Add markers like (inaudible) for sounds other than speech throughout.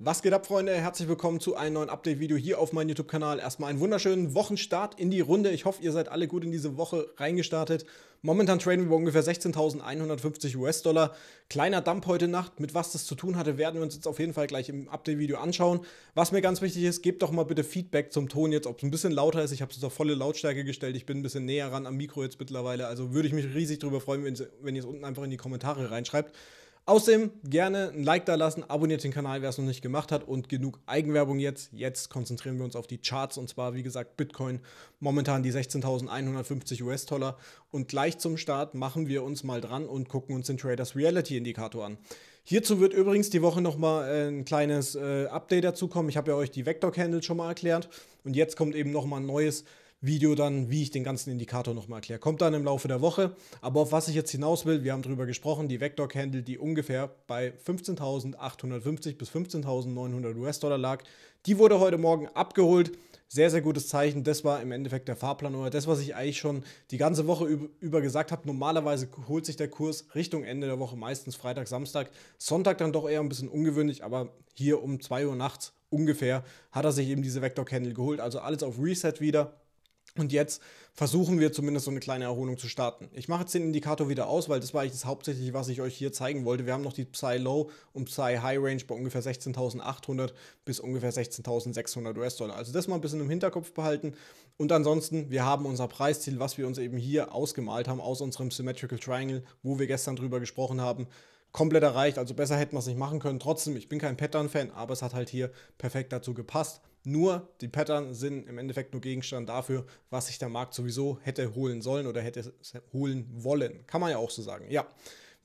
Was geht ab, Freunde? Herzlich willkommen zu einem neuen Update-Video hier auf meinem YouTube-Kanal. Erstmal einen wunderschönen Wochenstart in die Runde. Ich hoffe, ihr seid alle gut in diese Woche reingestartet. Momentan traden wir bei ungefähr 16.150 US-Dollar. Kleiner Dump heute Nacht. Mit was das zu tun hatte, werden wir uns jetzt auf jeden Fall gleich im Update-Video anschauen. Was mir ganz wichtig ist, gebt doch mal bitte Feedback zum Ton jetzt, ob es ein bisschen lauter ist. Ich habe es auf volle Lautstärke gestellt. Ich bin ein bisschen näher ran am Mikro jetzt mittlerweile. Also würde ich mich riesig darüber freuen, wenn ihr es unten einfach in die Kommentare reinschreibt. Außerdem gerne ein Like da lassen, abonniert den Kanal, wer es noch nicht gemacht hat und genug Eigenwerbung jetzt. Jetzt konzentrieren wir uns auf die Charts und zwar, wie gesagt, Bitcoin, momentan die 16.150 US-Dollar und gleich zum Start machen wir uns mal dran und gucken uns den Traders Reality Indikator an. Hierzu wird übrigens die Woche nochmal äh, ein kleines äh, Update dazu kommen. Ich habe ja euch die Vector Candle schon mal erklärt und jetzt kommt eben nochmal ein neues Video dann, wie ich den ganzen Indikator nochmal erkläre. Kommt dann im Laufe der Woche. Aber auf was ich jetzt hinaus will, wir haben darüber gesprochen, die Vector-Candle, die ungefähr bei 15.850 bis 15.900 US-Dollar lag, die wurde heute Morgen abgeholt. Sehr, sehr gutes Zeichen. Das war im Endeffekt der Fahrplan oder das, was ich eigentlich schon die ganze Woche über gesagt habe. Normalerweise holt sich der Kurs Richtung Ende der Woche, meistens Freitag, Samstag. Sonntag dann doch eher ein bisschen ungewöhnlich, aber hier um 2 Uhr nachts ungefähr hat er sich eben diese Vector-Candle geholt. Also alles auf Reset wieder und jetzt versuchen wir zumindest so eine kleine Erholung zu starten. Ich mache jetzt den Indikator wieder aus, weil das war eigentlich das hauptsächlich, was ich euch hier zeigen wollte. Wir haben noch die Psy Low und Psy High Range bei ungefähr 16.800 bis ungefähr 16.600 US-Dollar. Also das mal ein bisschen im Hinterkopf behalten. Und ansonsten, wir haben unser Preisziel, was wir uns eben hier ausgemalt haben aus unserem Symmetrical Triangle, wo wir gestern drüber gesprochen haben, komplett erreicht. Also besser hätten wir es nicht machen können. Trotzdem, ich bin kein Pattern-Fan, aber es hat halt hier perfekt dazu gepasst. Nur die Pattern sind im Endeffekt nur Gegenstand dafür, was sich der Markt sowieso hätte holen sollen oder hätte holen wollen. Kann man ja auch so sagen. Ja.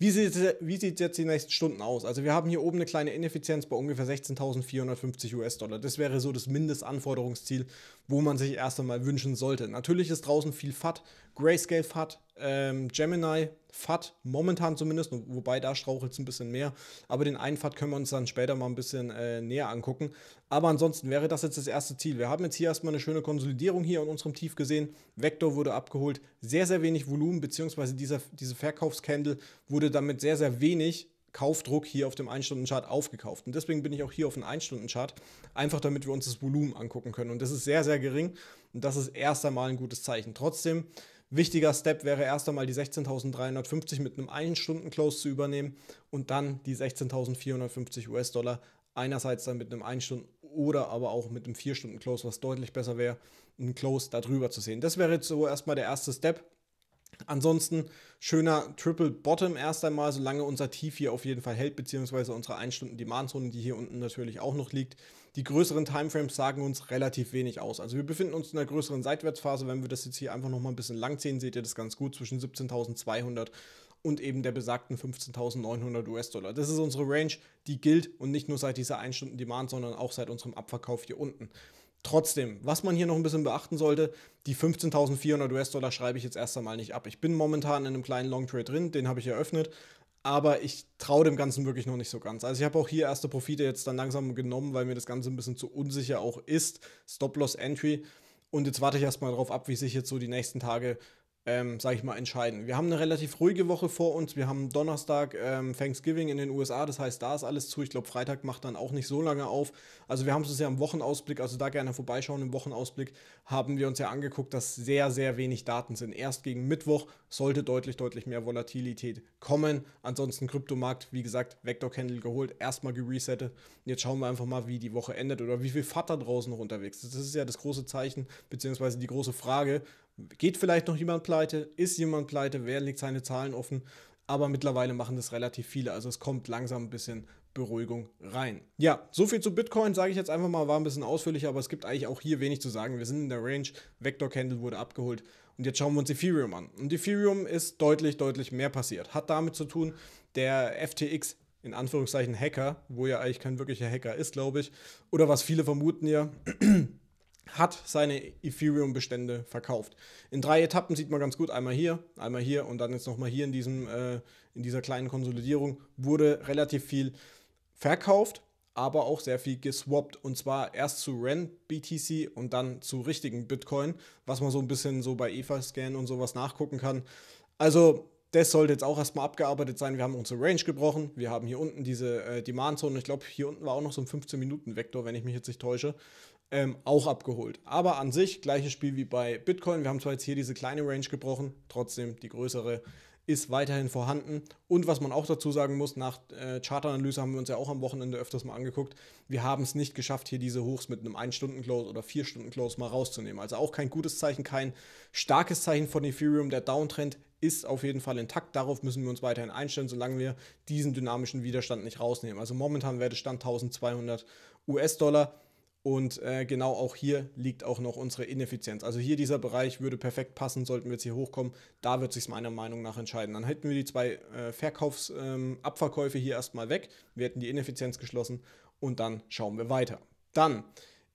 Wie sieht es wie sieht's jetzt die nächsten Stunden aus? Also wir haben hier oben eine kleine Ineffizienz bei ungefähr 16.450 US-Dollar. Das wäre so das Mindestanforderungsziel, wo man sich erst einmal wünschen sollte. Natürlich ist draußen viel FAT, Grayscale FAT, ähm, Gemini, FAT momentan zumindest, wobei da strauchelt es ein bisschen mehr. Aber den einen FAT können wir uns dann später mal ein bisschen äh, näher angucken. Aber ansonsten wäre das jetzt das erste Ziel. Wir haben jetzt hier erstmal eine schöne Konsolidierung hier in unserem Tief gesehen. Vector wurde abgeholt, sehr, sehr wenig Volumen, beziehungsweise dieser, diese Verkaufscandle wurde damit sehr, sehr wenig Kaufdruck hier auf dem 1-Stunden-Chart aufgekauft. Und deswegen bin ich auch hier auf dem 1-Stunden-Chart, einfach damit wir uns das Volumen angucken können. Und das ist sehr, sehr gering. Und das ist erst einmal ein gutes Zeichen. Trotzdem Wichtiger Step wäre erst einmal die 16.350 mit einem 1-Stunden-Close zu übernehmen und dann die 16.450 US-Dollar einerseits dann mit einem 1-Stunden- oder aber auch mit einem 4-Stunden-Close, was deutlich besser wäre, einen Close darüber zu sehen. Das wäre jetzt so erstmal der erste Step Ansonsten schöner Triple Bottom erst einmal, solange unser Tief hier auf jeden Fall hält, beziehungsweise unsere 1-Stunden-Demand-Zone, die hier unten natürlich auch noch liegt. Die größeren Timeframes sagen uns relativ wenig aus. Also wir befinden uns in einer größeren Seitwärtsphase. Wenn wir das jetzt hier einfach nochmal ein bisschen lang ziehen, seht ihr das ganz gut zwischen 17.200 und eben der besagten 15.900 US-Dollar. Das ist unsere Range, die gilt und nicht nur seit dieser 1-Stunden-Demand, sondern auch seit unserem Abverkauf hier unten. Trotzdem, was man hier noch ein bisschen beachten sollte, die 15.400 US-Dollar schreibe ich jetzt erst einmal nicht ab. Ich bin momentan in einem kleinen Long Trade drin, den habe ich eröffnet, aber ich traue dem Ganzen wirklich noch nicht so ganz. Also ich habe auch hier erste Profite jetzt dann langsam genommen, weil mir das Ganze ein bisschen zu unsicher auch ist. Stop-Loss-Entry. Und jetzt warte ich erstmal darauf ab, wie sich jetzt so die nächsten Tage ähm, sag ich mal, entscheiden. Wir haben eine relativ ruhige Woche vor uns. Wir haben Donnerstag ähm, Thanksgiving in den USA, das heißt, da ist alles zu. Ich glaube, Freitag macht dann auch nicht so lange auf. Also wir haben es uns ja im Wochenausblick, also da gerne vorbeischauen, im Wochenausblick haben wir uns ja angeguckt, dass sehr, sehr wenig Daten sind. Erst gegen Mittwoch sollte deutlich, deutlich mehr Volatilität kommen. Ansonsten Kryptomarkt, wie gesagt, Vector Candle geholt, erstmal geresettet. Jetzt schauen wir einfach mal, wie die Woche endet oder wie viel Fahrt da draußen noch unterwegs ist. Das ist ja das große Zeichen, beziehungsweise die große Frage, geht vielleicht noch jemand pleite, ist jemand pleite, wer legt seine Zahlen offen, aber mittlerweile machen das relativ viele, also es kommt langsam ein bisschen Beruhigung rein. Ja, so viel zu Bitcoin, sage ich jetzt einfach mal, war ein bisschen ausführlicher, aber es gibt eigentlich auch hier wenig zu sagen. Wir sind in der Range, Vector Candle wurde abgeholt und jetzt schauen wir uns Ethereum an. Und Ethereum ist deutlich, deutlich mehr passiert. Hat damit zu tun, der FTX in Anführungszeichen Hacker, wo ja eigentlich kein wirklicher Hacker ist, glaube ich, oder was viele vermuten ja, (clears throat) hat seine Ethereum-Bestände verkauft. In drei Etappen sieht man ganz gut, einmal hier, einmal hier und dann jetzt nochmal hier in, diesem, äh, in dieser kleinen Konsolidierung wurde relativ viel verkauft, aber auch sehr viel geswappt und zwar erst zu REN BTC und dann zu richtigen Bitcoin, was man so ein bisschen so bei efa scan und sowas nachgucken kann. Also das sollte jetzt auch erstmal abgearbeitet sein. Wir haben unsere Range gebrochen. Wir haben hier unten diese äh, Demand-Zone. Ich glaube, hier unten war auch noch so ein 15-Minuten-Vektor, wenn ich mich jetzt nicht täusche ähm, auch abgeholt. Aber an sich gleiches Spiel wie bei Bitcoin. Wir haben zwar jetzt hier diese kleine Range gebrochen, trotzdem die größere ist weiterhin vorhanden. Und was man auch dazu sagen muss, nach äh, Chartanalyse haben wir uns ja auch am Wochenende öfters mal angeguckt, wir haben es nicht geschafft, hier diese Hochs mit einem 1-Stunden-Close oder 4-Stunden-Close mal rauszunehmen. Also auch kein gutes Zeichen, kein starkes Zeichen von Ethereum. Der Downtrend ist auf jeden Fall intakt. Darauf müssen wir uns weiterhin einstellen, solange wir diesen dynamischen Widerstand nicht rausnehmen. Also momentan wäre der Stand 1200 US-Dollar und äh, genau auch hier liegt auch noch unsere Ineffizienz. Also hier dieser Bereich würde perfekt passen, sollten wir jetzt hier hochkommen. Da wird sich meiner Meinung nach entscheiden. Dann hätten wir die zwei äh, Verkaufsabverkäufe ähm, hier erstmal weg. Wir hätten die Ineffizienz geschlossen und dann schauen wir weiter. Dann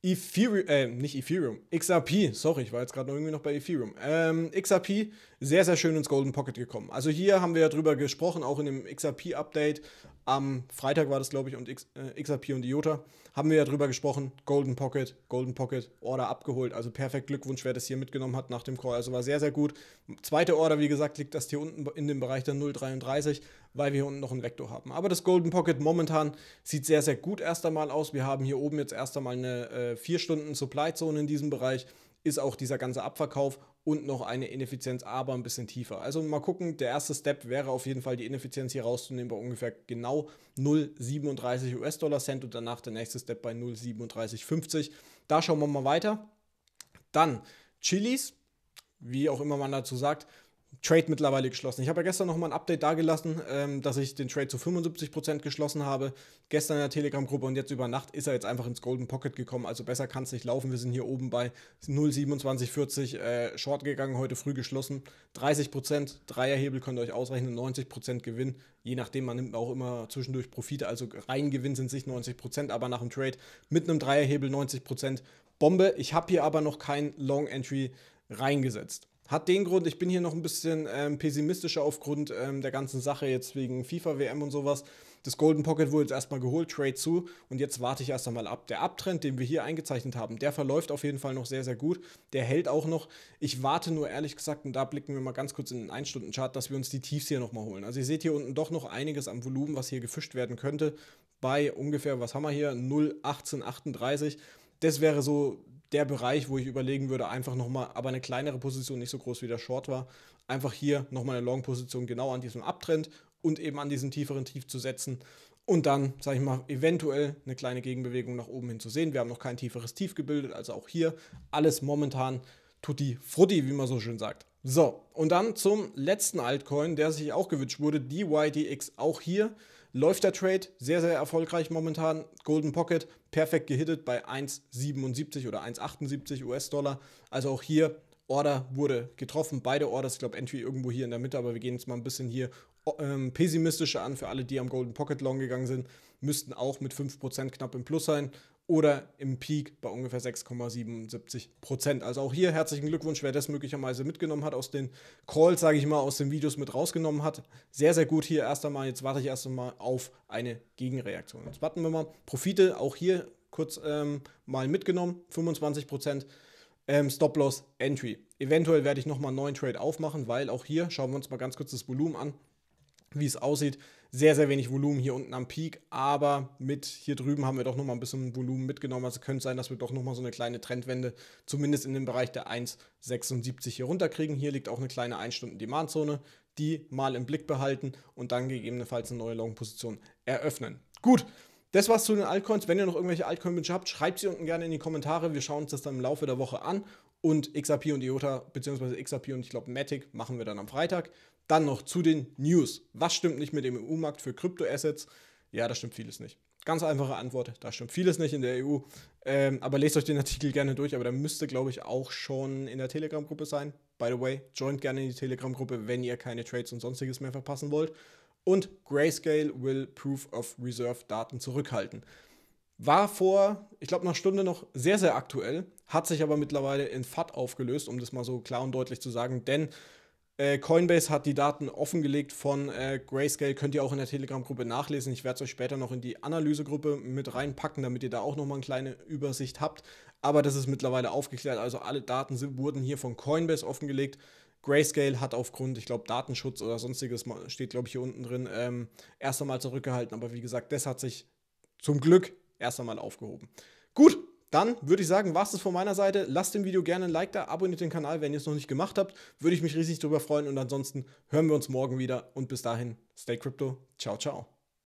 Ethereum, äh, nicht Ethereum, XRP, sorry, ich war jetzt gerade irgendwie noch bei Ethereum. Ähm, XRP, sehr, sehr schön ins Golden Pocket gekommen. Also hier haben wir ja drüber gesprochen, auch in dem XRP-Update, am Freitag war das, glaube ich, und X, äh, XRP und IOTA haben wir ja drüber gesprochen. Golden Pocket, Golden Pocket, Order abgeholt. Also perfekt Glückwunsch, wer das hier mitgenommen hat nach dem Call. Also war sehr, sehr gut. Zweite Order, wie gesagt, liegt das hier unten in dem Bereich der 0,33, weil wir hier unten noch einen Vektor haben. Aber das Golden Pocket momentan sieht sehr, sehr gut erst einmal aus. Wir haben hier oben jetzt erst einmal eine äh, 4-Stunden-Supply-Zone in diesem Bereich ist auch dieser ganze Abverkauf und noch eine Ineffizienz, aber ein bisschen tiefer. Also mal gucken, der erste Step wäre auf jeden Fall die Ineffizienz hier rauszunehmen bei ungefähr genau 0,37 US-Dollar Cent und danach der nächste Step bei 0,3750. Da schauen wir mal weiter. Dann Chilis, wie auch immer man dazu sagt, Trade mittlerweile geschlossen. Ich habe ja gestern nochmal ein Update dagelassen, ähm, dass ich den Trade zu 75% geschlossen habe. Gestern in der Telegram-Gruppe und jetzt über Nacht ist er jetzt einfach ins Golden Pocket gekommen. Also besser kann es nicht laufen. Wir sind hier oben bei 0,2740 äh, Short gegangen, heute früh geschlossen. 30%, Dreierhebel könnt ihr euch ausrechnen, 90% Gewinn. Je nachdem, man nimmt auch immer zwischendurch Profite. Also rein Gewinn sind sich 90%, aber nach dem Trade mit einem Dreierhebel 90%. Bombe. Ich habe hier aber noch kein Long Entry reingesetzt. Hat den Grund, ich bin hier noch ein bisschen ähm, pessimistischer aufgrund ähm, der ganzen Sache jetzt wegen FIFA-WM und sowas. Das Golden Pocket wurde jetzt erstmal geholt, Trade zu und jetzt warte ich erst einmal ab. Der Abtrend, den wir hier eingezeichnet haben, der verläuft auf jeden Fall noch sehr, sehr gut. Der hält auch noch. Ich warte nur ehrlich gesagt, und da blicken wir mal ganz kurz in den 1-Stunden-Chart, dass wir uns die Tiefs hier nochmal holen. Also ihr seht hier unten doch noch einiges am Volumen, was hier gefischt werden könnte. Bei ungefähr, was haben wir hier? 0,1838. Das wäre so der Bereich, wo ich überlegen würde, einfach nochmal, aber eine kleinere Position, nicht so groß wie der Short war, einfach hier nochmal eine Long-Position genau an diesem Abtrend und eben an diesem tieferen Tief zu setzen und dann, sage ich mal, eventuell eine kleine Gegenbewegung nach oben hin zu sehen. Wir haben noch kein tieferes Tief gebildet, also auch hier alles momentan tutti frutti, wie man so schön sagt. So, und dann zum letzten Altcoin, der sich auch gewünscht wurde, DYDX. Auch hier Läuft der Trade, sehr, sehr erfolgreich momentan. Golden Pocket, perfekt gehittet bei 1,77 oder 1,78 US-Dollar. Also auch hier, Order wurde getroffen. Beide Orders, ich glaube, Entry irgendwo hier in der Mitte, aber wir gehen jetzt mal ein bisschen hier ähm, pessimistischer an. Für alle, die am Golden Pocket Long gegangen sind, müssten auch mit 5% knapp im Plus sein oder im Peak bei ungefähr 6,77 Prozent. Also auch hier herzlichen Glückwunsch, wer das möglicherweise mitgenommen hat, aus den Calls, sage ich mal, aus den Videos mit rausgenommen hat. Sehr, sehr gut hier erst einmal. Jetzt warte ich erst einmal auf eine Gegenreaktion. Jetzt warten wir mal. Profite auch hier kurz ähm, mal mitgenommen, 25 Prozent. Ähm, Stop-Loss Entry. Eventuell werde ich nochmal einen neuen Trade aufmachen, weil auch hier schauen wir uns mal ganz kurz das Volumen an wie es aussieht, sehr, sehr wenig Volumen hier unten am Peak, aber mit hier drüben haben wir doch nochmal ein bisschen Volumen mitgenommen. Also könnte sein, dass wir doch nochmal so eine kleine Trendwende zumindest in dem Bereich der 1,76 hier runterkriegen. Hier liegt auch eine kleine 1-Stunden-Demandzone, die mal im Blick behalten und dann gegebenenfalls eine neue Long-Position eröffnen. Gut, das war's zu den Altcoins. Wenn ihr noch irgendwelche Altcoin-Wünsche habt, schreibt sie unten gerne in die Kommentare. Wir schauen uns das dann im Laufe der Woche an. Und XRP und IOTA, beziehungsweise XRP und ich glaube Matic, machen wir dann am Freitag. Dann noch zu den News. Was stimmt nicht mit dem EU-Markt für Kryptoassets? Ja, da stimmt vieles nicht. Ganz einfache Antwort, da stimmt vieles nicht in der EU. Ähm, aber lest euch den Artikel gerne durch, aber der müsste, glaube ich, auch schon in der Telegram-Gruppe sein. By the way, joint gerne in die Telegram-Gruppe, wenn ihr keine Trades und sonstiges mehr verpassen wollt. Und Grayscale will Proof of Reserve Daten zurückhalten. War vor, ich glaube, einer Stunde noch sehr, sehr aktuell, hat sich aber mittlerweile in FAT aufgelöst, um das mal so klar und deutlich zu sagen, denn äh, Coinbase hat die Daten offengelegt von äh, Grayscale, könnt ihr auch in der Telegram-Gruppe nachlesen. Ich werde es euch später noch in die Analysegruppe mit reinpacken, damit ihr da auch nochmal eine kleine Übersicht habt. Aber das ist mittlerweile aufgeklärt. Also alle Daten sind, wurden hier von Coinbase offengelegt. Grayscale hat aufgrund, ich glaube, Datenschutz oder sonstiges, steht glaube ich hier unten drin, ähm, erst einmal zurückgehalten. Aber wie gesagt, das hat sich zum Glück erst einmal aufgehoben. Gut, dann würde ich sagen, war es das von meiner Seite. Lasst dem Video gerne ein Like da, abonniert den Kanal, wenn ihr es noch nicht gemacht habt. Würde ich mich riesig darüber freuen und ansonsten hören wir uns morgen wieder und bis dahin, stay crypto. Ciao, ciao.